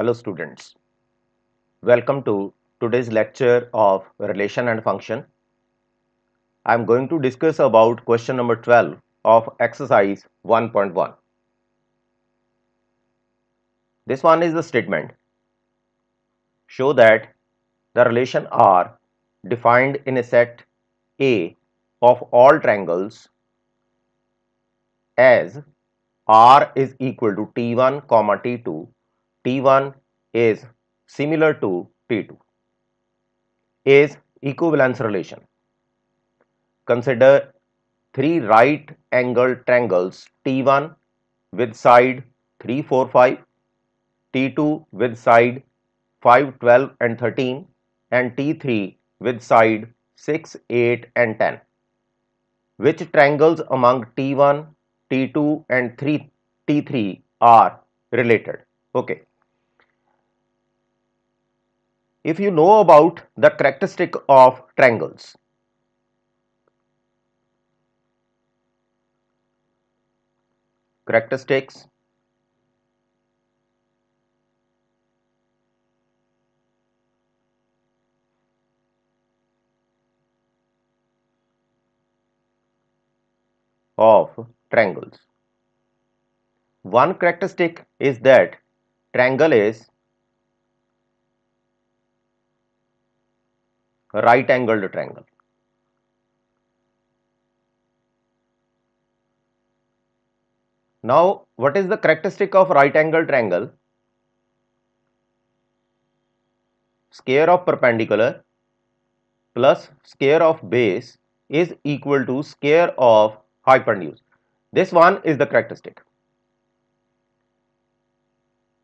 Hello students. Welcome to today's lecture of relation and function. I am going to discuss about question number 12 of exercise 1.1. This one is the statement. Show that the relation R defined in a set A of all triangles as R is equal to T1 comma T2 T1 is similar to T2 is equivalence relation. Consider three right angled triangles T1 with side 3, 4, 5, T2 with side 5, 12 and 13 and T3 with side 6, 8 and 10. Which triangles among T1, T2 and 3, T3 are related? Okay if you know about the characteristic of triangles. Characteristics of triangles. One characteristic is that triangle is right angled triangle. Now, what is the characteristic of right angled triangle? Square of perpendicular plus square of base is equal to square of hypotenuse. This one is the characteristic.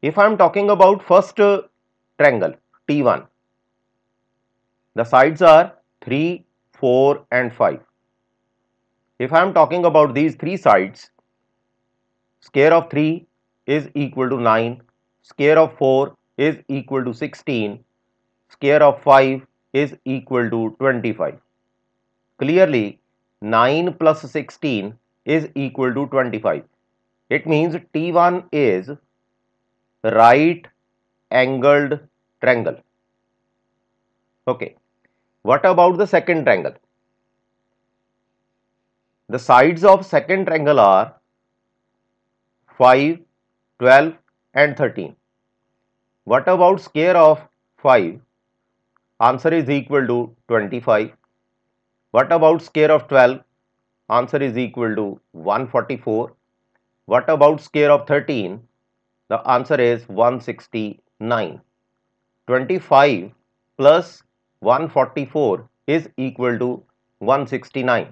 If I am talking about first uh, triangle T1, the sides are 3, 4 and 5. If I am talking about these three sides, square of 3 is equal to 9, square of 4 is equal to 16, square of 5 is equal to 25. Clearly, 9 plus 16 is equal to 25. It means T1 is right angled triangle. Okay. What about the second triangle? The sides of second triangle are 5, 12 and 13. What about square of 5? Answer is equal to 25. What about square of 12? Answer is equal to 144. What about square of 13? The answer is 169. 25 plus 144 is equal to 169.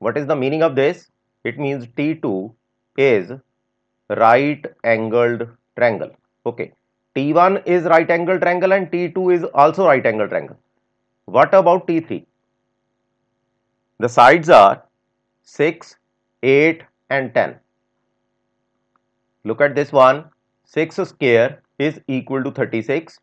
What is the meaning of this? It means T2 is right angled triangle. Okay. T1 is right angled triangle and T2 is also right angled triangle. What about T3? The sides are 6, 8 and 10. Look at this one. 6 square is equal to 36.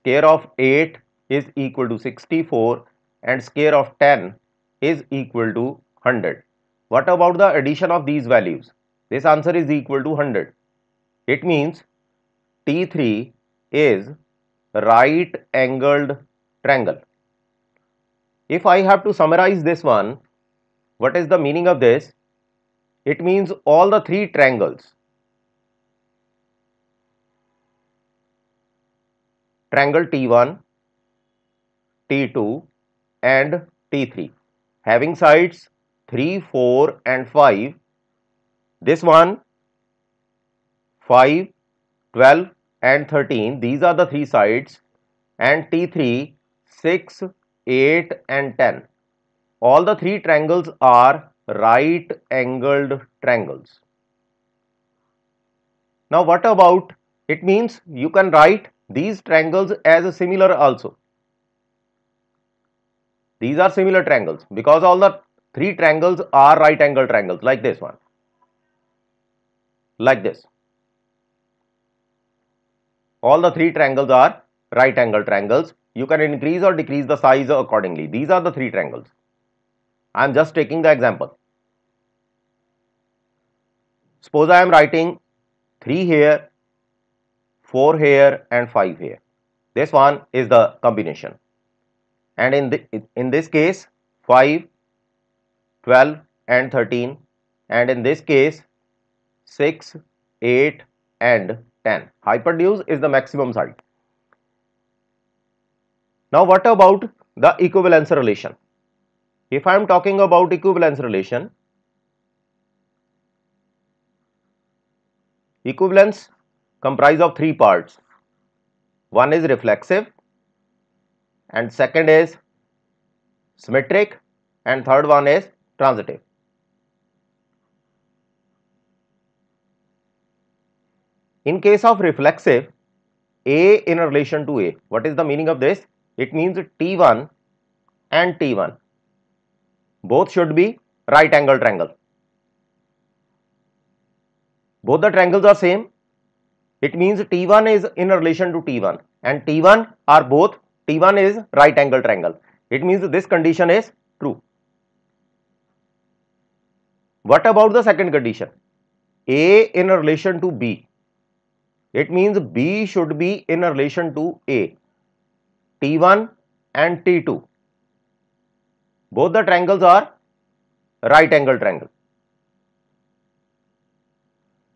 Square of 8 is equal to 64 and square of 10 is equal to 100. What about the addition of these values? This answer is equal to 100. It means T3 is right angled triangle. If I have to summarize this one, what is the meaning of this? It means all the three triangles. Triangle T1, T2 and T3 having sides 3, 4 and 5. This one 5, 12 and 13 these are the three sides and T3 6, 8 and 10. All the three triangles are right angled triangles. Now what about it means you can write these triangles as similar also. These are similar triangles because all the three triangles are right angle triangles like this one. Like this. All the three triangles are right angle triangles. You can increase or decrease the size accordingly. These are the three triangles. I am just taking the example. Suppose I am writing 3 here, 4 here and 5 here. This one is the combination and in, the, in this case 5, 12 and 13 and in this case 6, 8 and 10. Hyperduce is the maximum side. Now what about the equivalence relation? If I am talking about equivalence relation, equivalence comprise of three parts. One is reflexive, and second is symmetric and third one is transitive. In case of reflexive, A in relation to A, what is the meaning of this? It means T1 and T1, both should be right angle triangle. Both the triangles are same, it means T1 is in relation to T1 and T1 are both T1 is right angle triangle. It means this condition is true. What about the second condition? A in relation to B. It means B should be in relation to A. T1 and T2. Both the triangles are right angle triangle.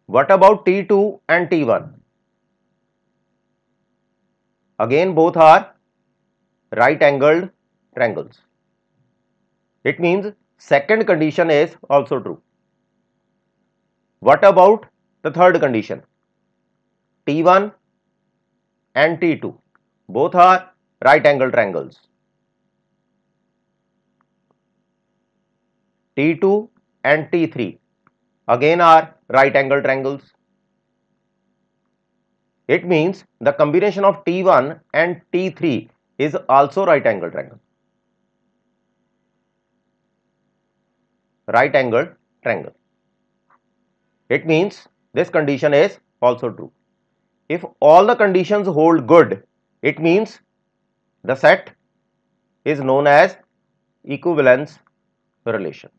What about T2 and T1? Again both are right angled triangles. It means second condition is also true. What about the third condition? T1 and T2 both are right angled triangles. T2 and T3 again are right angled triangles. It means the combination of T1 and T3 is also right angle triangle. Right angle triangle. It means this condition is also true. If all the conditions hold good, it means the set is known as equivalence relation.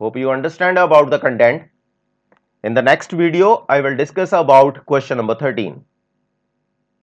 Hope you understand about the content. In the next video, I will discuss about question number 13.